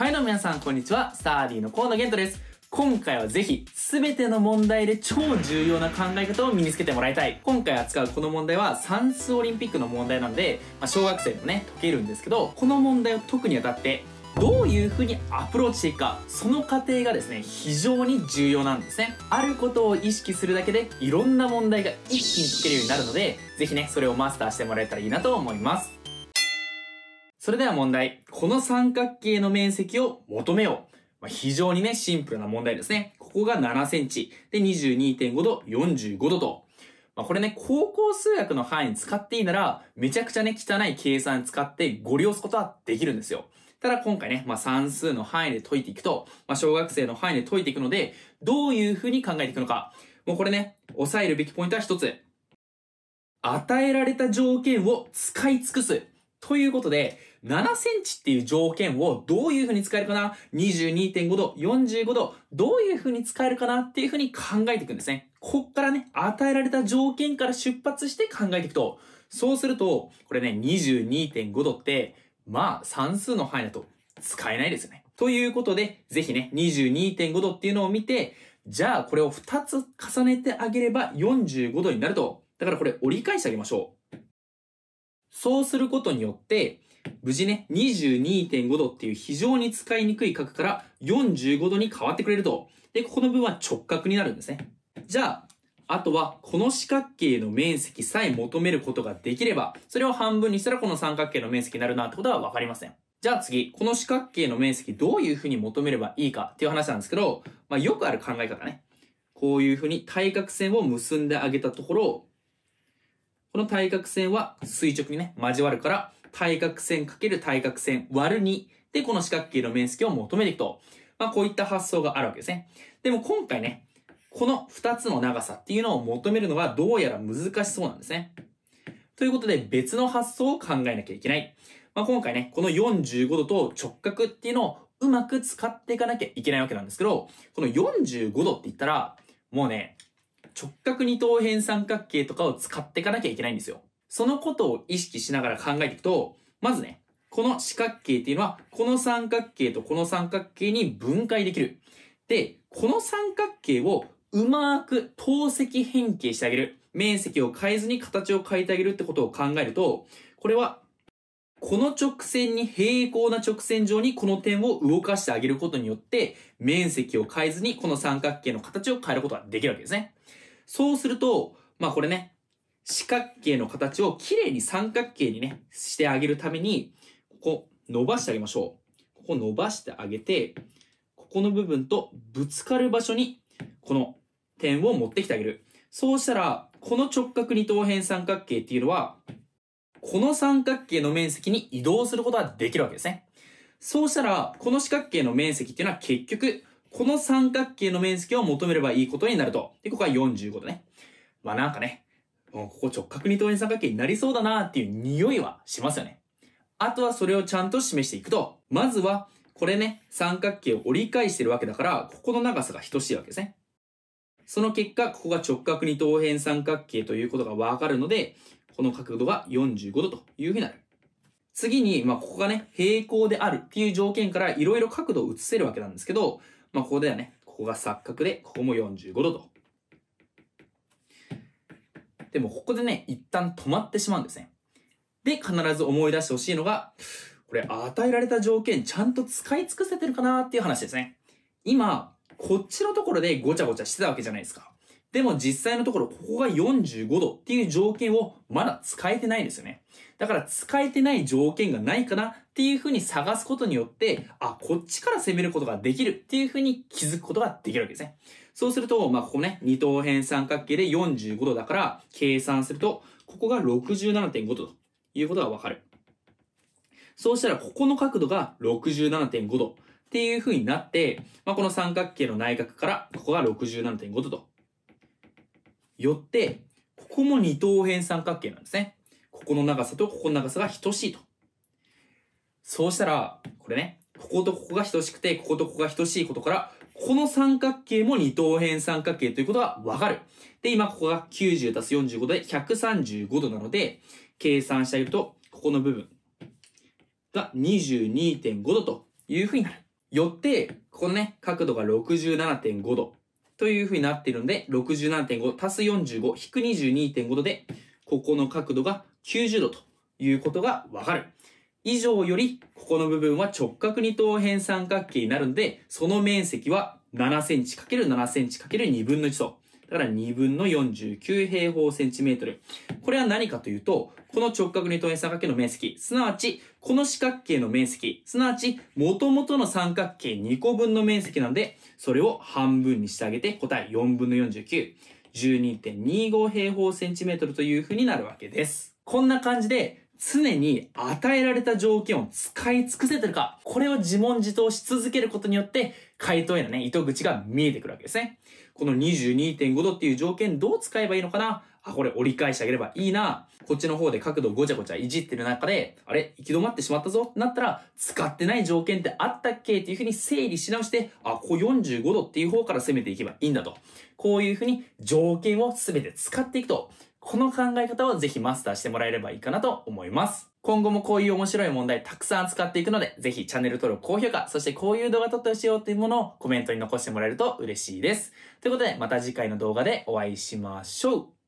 はいの皆さん、こんにちは。スターリーの河野玄斗です。今回はぜひ、すべての問題で超重要な考え方を身につけてもらいたい。今回扱うこの問題は、算数オリンピックの問題なんで、まあ、小学生でもね、解けるんですけど、この問題を解くにあたって、どういうふうにアプローチしていくか、その過程がですね、非常に重要なんですね。あることを意識するだけで、いろんな問題が一気に解けるようになるので、ぜひね、それをマスターしてもらえたらいいなと思います。それでは問題。この三角形の面積を求めよう。まあ、非常にね、シンプルな問題ですね。ここが7センチ。で、22.5度、45度と。まあ、これね、高校数学の範囲使っていいなら、めちゃくちゃね、汚い計算使ってご利用すことはできるんですよ。ただ今回ね、まあ、算数の範囲で解いていくと、まあ、小学生の範囲で解いていくので、どういうふうに考えていくのか。もうこれね、押さえるべきポイントは一つ。与えられた条件を使い尽くす。ということで、7センチっていう条件をどういう風に使えるかな ?22.5 度、45度、どういう風に使えるかなっていう風に考えていくんですね。こっからね、与えられた条件から出発して考えていくと、そうすると、これね、22.5度って、まあ、算数の範囲だと使えないですよね。ということで、ぜひね、22.5度っていうのを見て、じゃあこれを2つ重ねてあげれば45度になると。だからこれ折り返してあげましょう。そうすることによって、無事ね、22.5度っていう非常に使いにくい角から45度に変わってくれると。で、ここの部分は直角になるんですね。じゃあ、あとは、この四角形の面積さえ求めることができれば、それを半分にしたらこの三角形の面積になるなってことはわかりません。じゃあ次、この四角形の面積どういうふうに求めればいいかっていう話なんですけど、まあよくある考え方ね。こういうふうに対角線を結んであげたところ、を、この対角線は垂直にね、交わるから、対角線かける対角線割る2で、この四角形の面積を求めていくと、まあこういった発想があるわけですね。でも今回ね、この2つの長さっていうのを求めるのはどうやら難しそうなんですね。ということで別の発想を考えなきゃいけない。まあ今回ね、この45度と直角っていうのをうまく使っていかなきゃいけないわけなんですけど、この45度って言ったら、もうね、直角二等辺三角形とかを使っていかなきゃいけないんですよ。そのことを意識しながら考えていくと、まずね、この四角形っていうのは、この三角形とこの三角形に分解できる。で、この三角形をうまく透析変形してあげる。面積を変えずに形を変えてあげるってことを考えると、これは、この直線に平行な直線上にこの点を動かしてあげることによって、面積を変えずにこの三角形の形を変えることができるわけですね。そうすると、まあこれね、四角形の形をきれいに三角形にね、してあげるために、ここ伸ばしてあげましょう。ここ伸ばしてあげて、ここの部分とぶつかる場所に、この点を持ってきてあげる。そうしたら、この直角二等辺三角形っていうのは、この三角形の面積に移動することができるわけですね。そうしたら、この四角形の面積っていうのは結局、この三角形の面積を求めればいいことになると。で、ここは45度ね。まあなんかね、ここ直角二等辺三角形になりそうだなっていう匂いはしますよね。あとはそれをちゃんと示していくと、まずは、これね、三角形を折り返してるわけだから、ここの長さが等しいわけですね。その結果、ここが直角二等辺三角形ということがわかるので、この角度が45度というふうになる。次に、まあ、ここがね、平行であるっていう条件からいろいろ角度を移せるわけなんですけど、まあ、ここではね。ここが錯覚で、ここも45度と。でも、ここでね、一旦止まってしまうんですね。で、必ず思い出してほしいのが、これ、与えられた条件、ちゃんと使い尽くせてるかなっていう話ですね。今、こっちのところでごちゃごちゃしてたわけじゃないですか。でも実際のところ、ここが45度っていう条件をまだ使えてないんですよね。だから使えてない条件がないかなっていうふうに探すことによって、あ、こっちから攻めることができるっていうふうに気づくことができるわけですね。そうすると、まあ、ここね、二等辺三角形で45度だから、計算すると、ここが67.5度ということがわかる。そうしたら、ここの角度が67.5度っていう風になって、まあ、この三角形の内角から、ここが67.5度とよって、ここも二等辺三角形なんですね。ここの長さとここの長さが等しいと。そうしたら、これね、こことここが等しくて、こことここが等しいことから、この三角形も二等辺三角形ということがわかる。で、今ここが90たす45で135度なので、計算してあげると、ここの部分が22.5度というふうになる。よって、ここのね、角度が67.5度。というふうになっているので、67.5足す45引く22.5度で、ここの角度が90度ということがわかる。以上より、ここの部分は直角二等辺三角形になるので、その面積は7センチ ×7 センチ ×2 分の1層。だから2分の49平方センチメートル。これは何かというと、この直角二等辺三角形の面積、すなわち、この四角形の面積、すなわち、元々の三角形2個分の面積なので、それを半分にしてあげて、答え4分の49。12.25平方センチメートルという風になるわけです。こんな感じで、常に与えられた条件を使い尽くせてるか、これを自問自答し続けることによって、回答へのね、糸口が見えてくるわけですね。この22.5度っていう条件どう使えばいいのかなあ、これ折り返してあげればいいな、こっちの方で角度をごちゃごちゃいじってる中で、あれ行き止まってしまったぞってなったら、使ってない条件ってあったっけっていうふうに整理し直して、あ、ここ45度っていう方から攻めていけばいいんだと。こういうふうに条件を全て使っていくと。この考え方をぜひマスターしてもらえればいいかなと思います。今後もこういう面白い問題たくさん扱っていくので、ぜひチャンネル登録、高評価、そしてこういう動画撮ってほしいよっていうものをコメントに残してもらえると嬉しいです。ということで、また次回の動画でお会いしましょう。